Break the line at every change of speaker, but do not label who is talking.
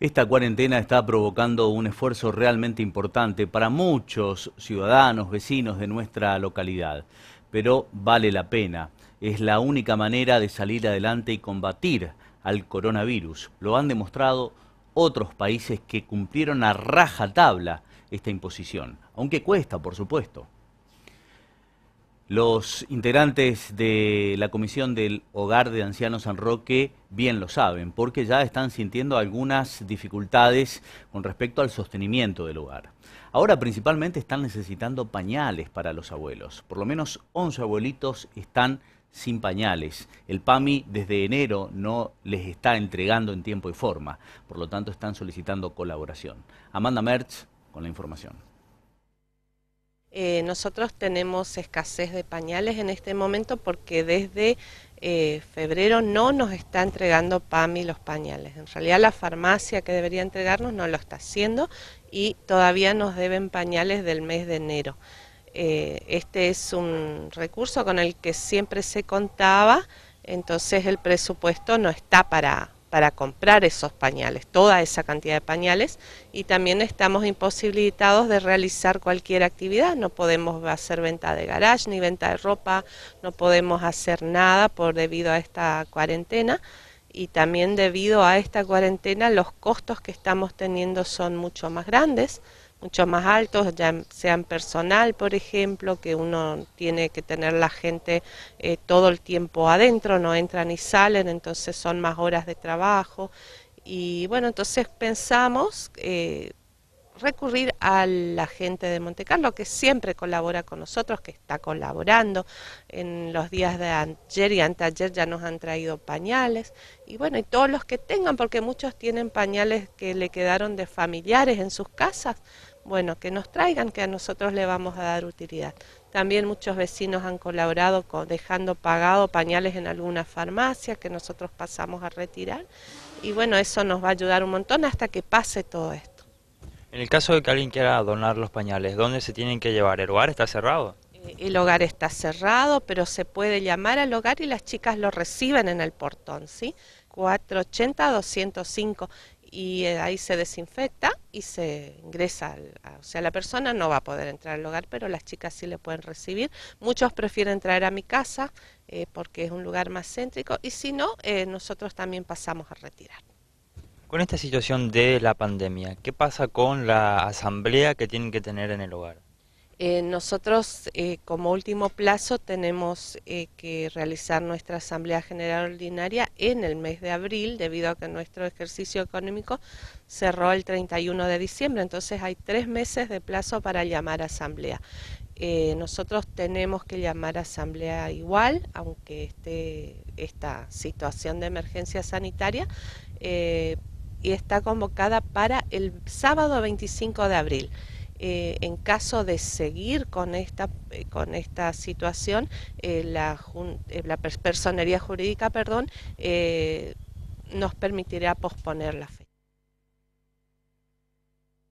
Esta cuarentena está provocando un esfuerzo realmente importante para muchos ciudadanos, vecinos de nuestra localidad, pero vale la pena. Es la única manera de salir adelante y combatir al coronavirus. Lo han demostrado otros países que cumplieron a rajatabla tabla esta imposición, aunque cuesta, por supuesto. Los integrantes de la Comisión del Hogar de Ancianos San Roque bien lo saben, porque ya están sintiendo algunas dificultades con respecto al sostenimiento del hogar. Ahora principalmente están necesitando pañales para los abuelos. Por lo menos 11 abuelitos están sin pañales. El PAMI desde enero no les está entregando en tiempo y forma, por lo tanto están solicitando colaboración. Amanda Mertz con la información.
Eh, nosotros tenemos escasez de pañales en este momento porque desde eh, febrero no nos está entregando PAMI los pañales. En realidad la farmacia que debería entregarnos no lo está haciendo y todavía nos deben pañales del mes de enero. Eh, este es un recurso con el que siempre se contaba, entonces el presupuesto no está para para comprar esos pañales, toda esa cantidad de pañales, y también estamos imposibilitados de realizar cualquier actividad, no podemos hacer venta de garage ni venta de ropa, no podemos hacer nada por debido a esta cuarentena y también debido a esta cuarentena los costos que estamos teniendo son mucho más grandes ...muchos más altos, ya sean personal, por ejemplo, que uno tiene que tener la gente eh, todo el tiempo adentro, no entran y salen, entonces son más horas de trabajo. Y bueno, entonces pensamos eh, recurrir a la gente de Monte Carlo, que siempre colabora con nosotros, que está colaborando. En los días de ayer y anteayer ya nos han traído pañales. Y bueno, y todos los que tengan, porque muchos tienen pañales que le quedaron de familiares en sus casas. Bueno, que nos traigan, que a nosotros le vamos a dar utilidad. También muchos vecinos han colaborado dejando pagado pañales en alguna farmacia que nosotros pasamos a retirar. Y bueno, eso nos va a ayudar un montón hasta que pase todo esto.
En el caso de que alguien quiera donar los pañales, ¿dónde se tienen que llevar? ¿El hogar está cerrado?
Eh, el hogar está cerrado, pero se puede llamar al hogar y las chicas lo reciben en el portón, ¿sí? 480-205 y eh, ahí se desinfecta y se ingresa, o sea, la persona no va a poder entrar al hogar, pero las chicas sí le pueden recibir. Muchos prefieren traer a mi casa eh, porque es un lugar más céntrico y si no, nosotros también pasamos a retirar.
Con esta situación de la pandemia, ¿qué pasa con la asamblea que tienen que tener en el hogar?
Eh, nosotros eh, como último plazo tenemos eh, que realizar nuestra Asamblea General Ordinaria en el mes de abril, debido a que nuestro ejercicio económico cerró el 31 de diciembre, entonces hay tres meses de plazo para llamar Asamblea. nosotros tenemos que llamar Asamblea igual, aunque esté esta situación de emergencia sanitaria y está convocada para el sábado 25 de abril. Eh, en caso de seguir con esta, eh, con esta situación, eh, la, la, personería jurídica perdón, nos permitirá posponer